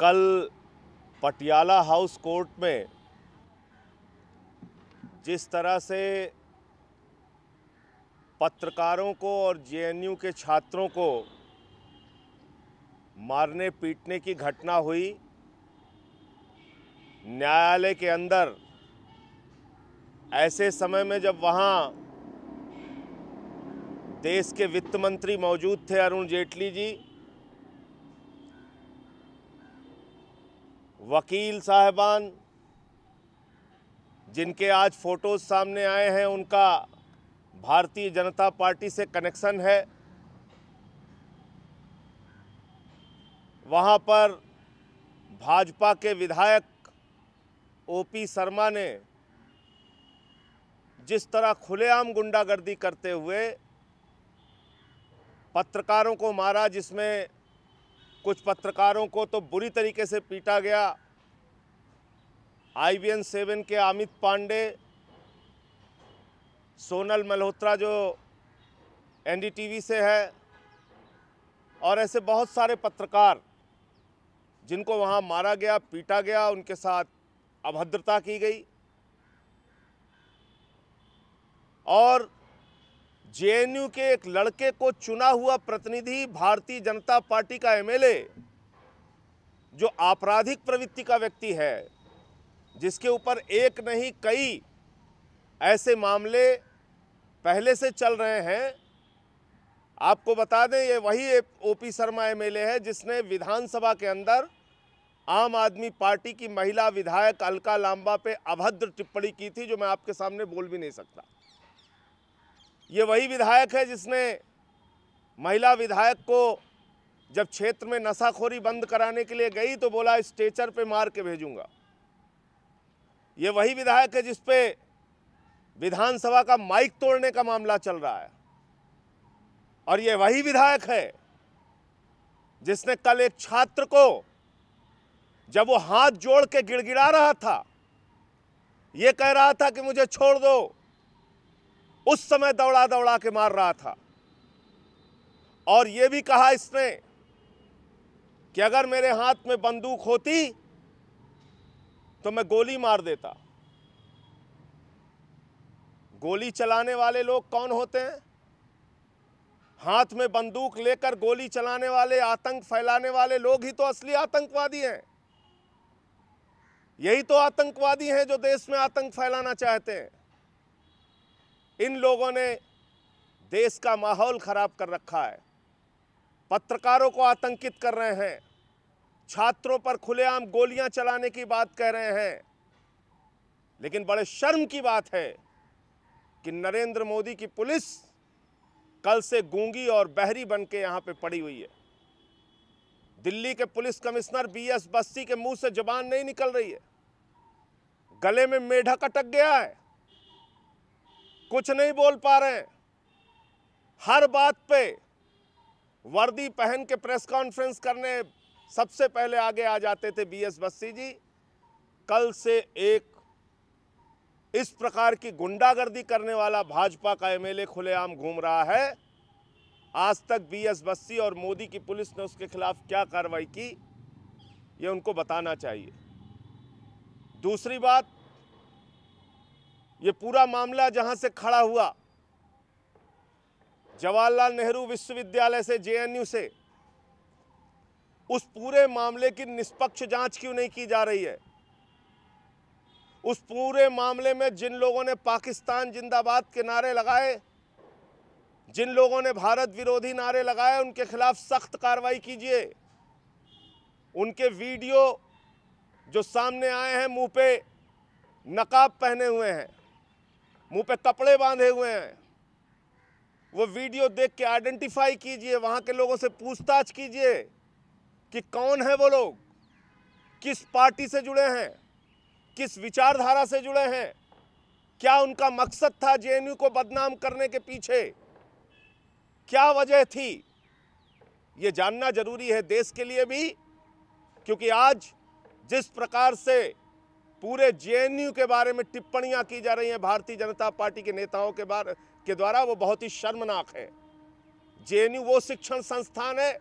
कल Patiala house court में जिस तरह से पत्रकारों को और जेएनयू के छात्रों को मारने पीटने की घटना हुई न्यायालय के अंदर ऐसे समय में जब वहाँ देश के वित्त मंत्री मौजूद थे अरुण जेटली जी वकील साहबान जिनके आज फ़ोटोज़ सामने आए हैं उनका भारतीय जनता पार्टी से कनेक्शन है वहाँ पर भाजपा के विधायक ओपी शर्मा ने जिस तरह खुलेआम गुंडागर्दी करते हुए पत्रकारों को मारा जिसमें कुछ पत्रकारों को तो बुरी तरीके से पीटा गया आई एन सेवन के अमित पांडे सोनल मल्होत्रा जो एनडीटीवी से है और ऐसे बहुत सारे पत्रकार जिनको वहाँ मारा गया पीटा गया उनके साथ अभद्रता की गई और जेएनयू के एक लड़के को चुना हुआ प्रतिनिधि भारतीय जनता पार्टी का एमएलए जो आपराधिक प्रवृत्ति का व्यक्ति है जिसके ऊपर एक नहीं कई ऐसे मामले पहले से चल रहे हैं आपको बता दें ये वही ओपी शर्मा एमएलए है जिसने विधानसभा के अंदर आम आदमी पार्टी की महिला विधायक अलका लांबा पे अभद्र टिप्पणी की थी जो मैं आपके सामने बोल भी नहीं सकता ये वही विधायक है जिसने महिला विधायक को जब क्षेत्र में नशाखोरी बंद कराने के लिए गई तो बोला स्टेचर पे मार के भेजूंगा ये वही विधायक है जिसपे विधानसभा का माइक तोड़ने का मामला चल रहा है और ये वही विधायक है जिसने कल एक छात्र को जब वो हाथ जोड़ के गिड़गिड़ा रहा था ये कह रहा था कि मुझे छोड़ दो उस समय दौड़ा दौड़ा के मार रहा था और यह भी कहा इसने कि अगर मेरे हाथ में बंदूक होती तो मैं गोली मार देता गोली चलाने वाले लोग कौन होते हैं हाथ में बंदूक लेकर गोली चलाने वाले आतंक फैलाने वाले लोग ही तो असली आतंकवादी हैं यही तो आतंकवादी हैं जो देश में आतंक फैलाना चाहते हैं इन लोगों ने देश का माहौल ख़राब कर रखा है पत्रकारों को आतंकित कर रहे हैं छात्रों पर खुलेआम गोलियां चलाने की बात कह रहे हैं लेकिन बड़े शर्म की बात है कि नरेंद्र मोदी की पुलिस कल से गूंगी और बहरी बन के यहाँ पर पड़ी हुई है दिल्ली के police commissioner B S Bassi के मुंह से जबान नहीं निकल रही है गले में मेढक अटक गया है कुछ नहीं बोल पा रहे हैं हर बात पे वर्दी पहन के प्रेस कॉन्फ्रेंस करने सबसे पहले आगे आ जाते थे बी एस बस्सी जी कल से एक इस प्रकार की गुंडागर्दी करने वाला भाजपा का एमएलए खुलेआम घूम रहा है आज तक बी एस बस्सी और मोदी की पुलिस ने उसके खिलाफ क्या कार्रवाई की ये उनको बताना चाहिए दूसरी बात ये पूरा मामला जहां से खड़ा हुआ जवाहरलाल नेहरू विश्वविद्यालय से जेएनयू से उस पूरे मामले की निष्पक्ष जांच क्यों नहीं की जा रही है उस पूरे मामले में जिन लोगों ने पाकिस्तान जिंदाबाद के नारे लगाए जिन लोगों ने भारत विरोधी नारे लगाए उनके खिलाफ सख्त कार्रवाई कीजिए उनके वीडियो जो सामने आए हैं मुंह पे नकाब पहने हुए हैं मुंह पे कपड़े बांधे हुए हैं वो वीडियो देख के आइडेंटिफाई कीजिए वहां के लोगों से पूछताछ कीजिए कि कौन है वो लोग किस पार्टी से जुड़े हैं किस विचारधारा से जुड़े हैं क्या उनका मकसद था जे को बदनाम करने के पीछे क्या वजह थी ये जानना जरूरी है देश के लिए भी क्योंकि आज जिस प्रकार से पूरे जेएनयू के बारे में टिप्पणियां की जा रही हैं भारतीय जनता पार्टी के नेताओं के बारे के द्वारा वो बहुत ही शर्मनाक है जेएनयू वो शिक्षण संस्थान है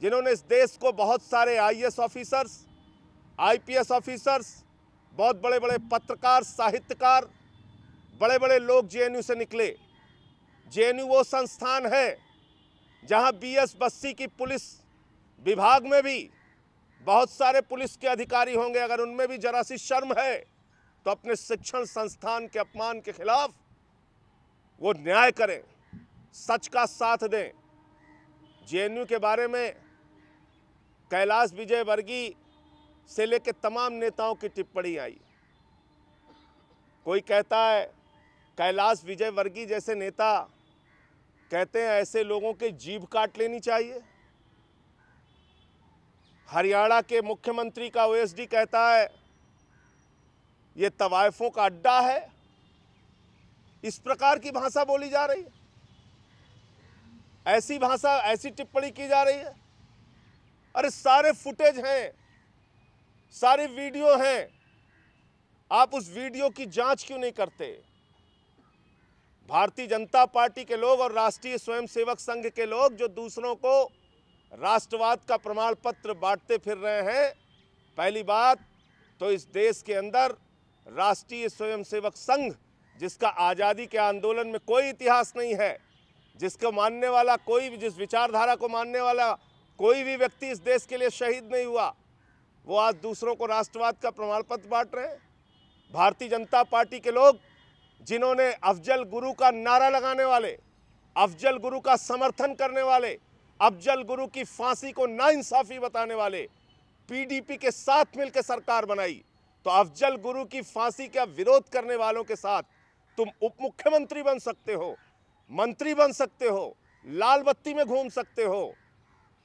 जिन्होंने इस देश को बहुत सारे आईएएस ऑफिसर्स आईपीएस ऑफिसर्स बहुत बड़े बड़े पत्रकार साहित्यकार बड़े बड़े लोग जे से निकले जे वो संस्थान है जहां एस बस्सी की पुलिस विभाग में भी बहुत सारे पुलिस के अधिकारी होंगे अगर उनमें भी जरा सी शर्म है तो अपने शिक्षण संस्थान के अपमान के खिलाफ वो न्याय करें सच का साथ दें जे के बारे में कैलाश विजय वर्गी से लेकर तमाम नेताओं की टिप्पणी आई कोई कहता है कैलाश विजय वर्गी जैसे नेता कहते हैं ऐसे लोगों के जीभ काट लेनी चाहिए हरियाणा के मुख्यमंत्री का ओएसडी कहता है ये तवायफों का अड्डा है इस प्रकार की भाषा बोली जा रही है ऐसी भाषा ऐसी टिप्पणी की जा रही है अरे सारे फुटेज हैं सारे वीडियो हैं आप उस वीडियो की जांच क्यों नहीं करते भारतीय जनता पार्टी के लोग और राष्ट्रीय स्वयंसेवक संघ के लोग जो दूसरों को राष्ट्रवाद का प्रमाण पत्र बांटते फिर रहे हैं पहली बात तो इस देश के अंदर राष्ट्रीय स्वयंसेवक संघ जिसका आज़ादी के आंदोलन में कोई इतिहास नहीं है जिसको मानने वाला कोई भी जिस विचारधारा को मानने वाला कोई भी व्यक्ति इस देश के लिए शहीद नहीं हुआ वो आज दूसरों को राष्ट्रवाद का प्रमाण पत्र बांट रहे हैं भारतीय जनता पार्टी के लोग जिन्होंने अफजल गुरु का नारा लगाने वाले अफजल गुरु का समर्थन करने वाले अफजल गुरु की फांसी को नाइंसाफी बताने वाले पीडीपी के साथ मिलकर सरकार बनाई तो अफजल गुरु की फांसी का विरोध करने वालों के साथ तुम उप मुख्यमंत्री बन सकते हो मंत्री बन सकते हो लाल बत्ती में घूम सकते हो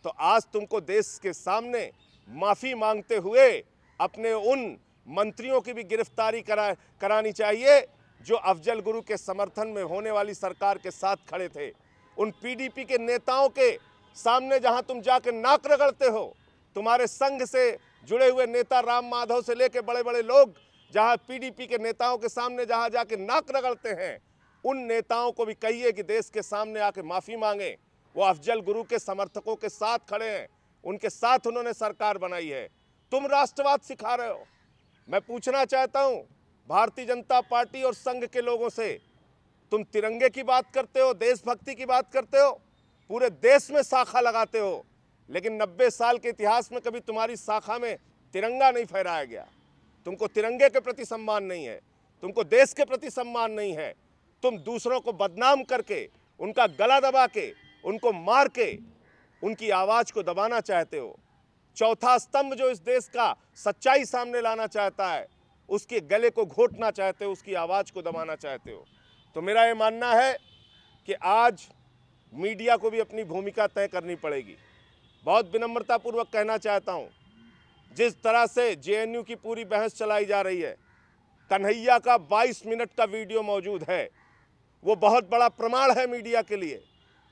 तो आज तुमको देश के सामने माफ़ी मांगते हुए अपने उन मंत्रियों की भी गिरफ्तारी करा करानी चाहिए जो अफजल गुरु के समर्थन में होने वाली सरकार के साथ खड़े थे उन पीडीपी के नेताओं के सामने जहां तुम जाकर नाक रगड़ते हो तुम्हारे संघ से जुड़े हुए नेता राम माधव से लेकर बड़े बड़े लोग जहां पीडीपी के नेताओं के सामने जहां जाके नाक रगड़ते हैं उन नेताओं को भी कहिए कि देश के सामने आके माफ़ी मांगे वो अफजल गुरु के समर्थकों के साथ खड़े हैं उनके साथ उन्होंने सरकार बनाई है तुम राष्ट्रवाद सिखा रहे हो मैं पूछना चाहता हूं भारतीय जनता पार्टी और संघ के लोगों से तुम तिरंगे की बात करते हो देशभक्ति की बात करते हो पूरे देश में शाखा लगाते हो लेकिन 90 साल के इतिहास में कभी तुम्हारी शाखा में तिरंगा नहीं फहराया गया तुमको तिरंगे के प्रति सम्मान नहीं है तुमको देश के प्रति सम्मान नहीं है तुम दूसरों को बदनाम करके उनका गला दबा के उनको मार के उनकी आवाज़ को दबाना चाहते हो चौथा स्तंभ जो इस देश का सच्चाई सामने लाना चाहता है उसके गले को घोटना चाहते हो उसकी आवाज़ को दबाना चाहते हो तो मेरा ये मानना है कि आज मीडिया को भी अपनी भूमिका तय करनी पड़ेगी बहुत विनम्रतापूर्वक कहना चाहता हूँ जिस तरह से जेएनयू की पूरी बहस चलाई जा रही है कन्हैया का 22 मिनट का वीडियो मौजूद है वो बहुत बड़ा प्रमाण है मीडिया के लिए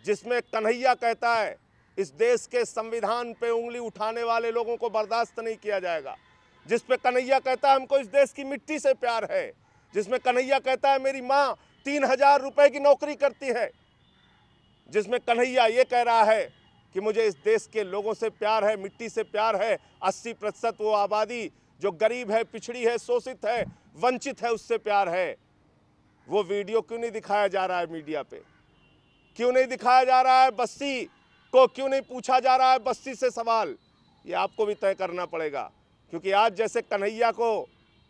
जिसमें कन्हैया कहता है इस देश के संविधान पे उंगली उठाने वाले लोगों को बर्दाश्त नहीं किया जाएगा जिस पे कन्हैया कहता है हमको इस देश की मिट्टी से प्यार है जिसमें कन्हैया कहता है मेरी माँ तीन हजार रुपये की नौकरी करती है जिसमें कन्हैया ये कह रहा है कि मुझे इस देश के लोगों से प्यार है मिट्टी से प्यार है अस्सी प्रतिशत वो आबादी जो गरीब है पिछड़ी है शोषित है वंचित है उससे प्यार है वो वीडियो क्यों नहीं दिखाया जा रहा है मीडिया पे क्यों नहीं दिखाया जा रहा है बस्ती को क्यों नहीं पूछा जा रहा है बस्ती से सवाल ये आपको भी तय करना पड़ेगा क्योंकि आज जैसे कन्हैया को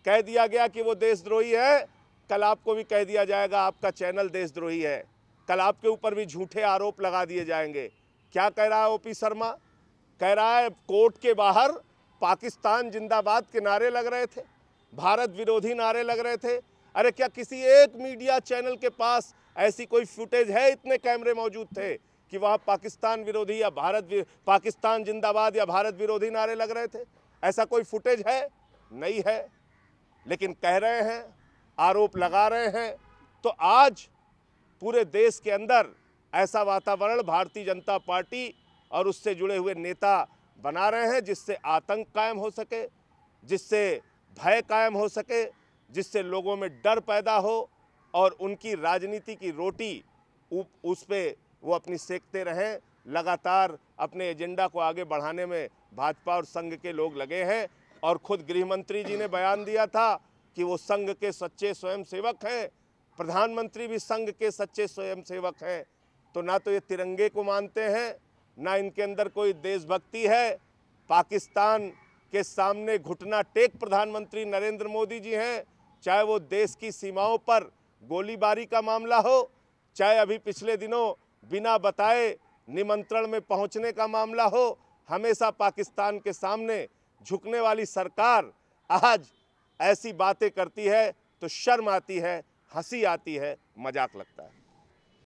कह दिया गया कि वो देशद्रोही है कल आपको भी कह दिया जाएगा आपका चैनल देशद्रोही है कल आपके ऊपर भी झूठे आरोप लगा दिए जाएंगे क्या कह रहा है ओपी शर्मा कह रहा है कोर्ट के बाहर पाकिस्तान जिंदाबाद के नारे लग रहे थे भारत विरोधी नारे लग रहे थे अरे क्या किसी एक मीडिया चैनल के पास ऐसी कोई फुटेज है इतने कैमरे मौजूद थे कि वहाँ पाकिस्तान विरोधी या भारत पाकिस्तान जिंदाबाद या भारत विरोधी नारे लग रहे थे ऐसा कोई फुटेज है नहीं है लेकिन कह रहे हैं आरोप लगा रहे हैं तो आज पूरे देश के अंदर ऐसा वातावरण भारतीय जनता पार्टी और उससे जुड़े हुए नेता बना रहे हैं जिससे आतंक कायम हो सके जिससे भय कायम हो सके जिससे लोगों में डर पैदा हो और उनकी राजनीति की रोटी उस पर वो अपनी सेकते रहें लगातार अपने एजेंडा को आगे बढ़ाने में भाजपा और संघ के लोग लगे हैं और खुद गृह मंत्री जी ने बयान दिया था कि वो संघ के सच्चे स्वयंसेवक हैं प्रधानमंत्री भी संघ के सच्चे स्वयंसेवक हैं तो ना तो ये तिरंगे को मानते हैं ना इनके अंदर कोई देशभक्ति है पाकिस्तान के सामने घुटना टेक प्रधानमंत्री नरेंद्र मोदी जी हैं चाहे वो देश की सीमाओं पर गोलीबारी का मामला हो चाहे अभी पिछले दिनों बिना बताए निमंत्रण में पहुंचने का मामला हो हमेशा पाकिस्तान के सामने झुकने वाली सरकार आज ऐसी बातें करती है तो शर्म आती है हंसी आती है मजाक लगता है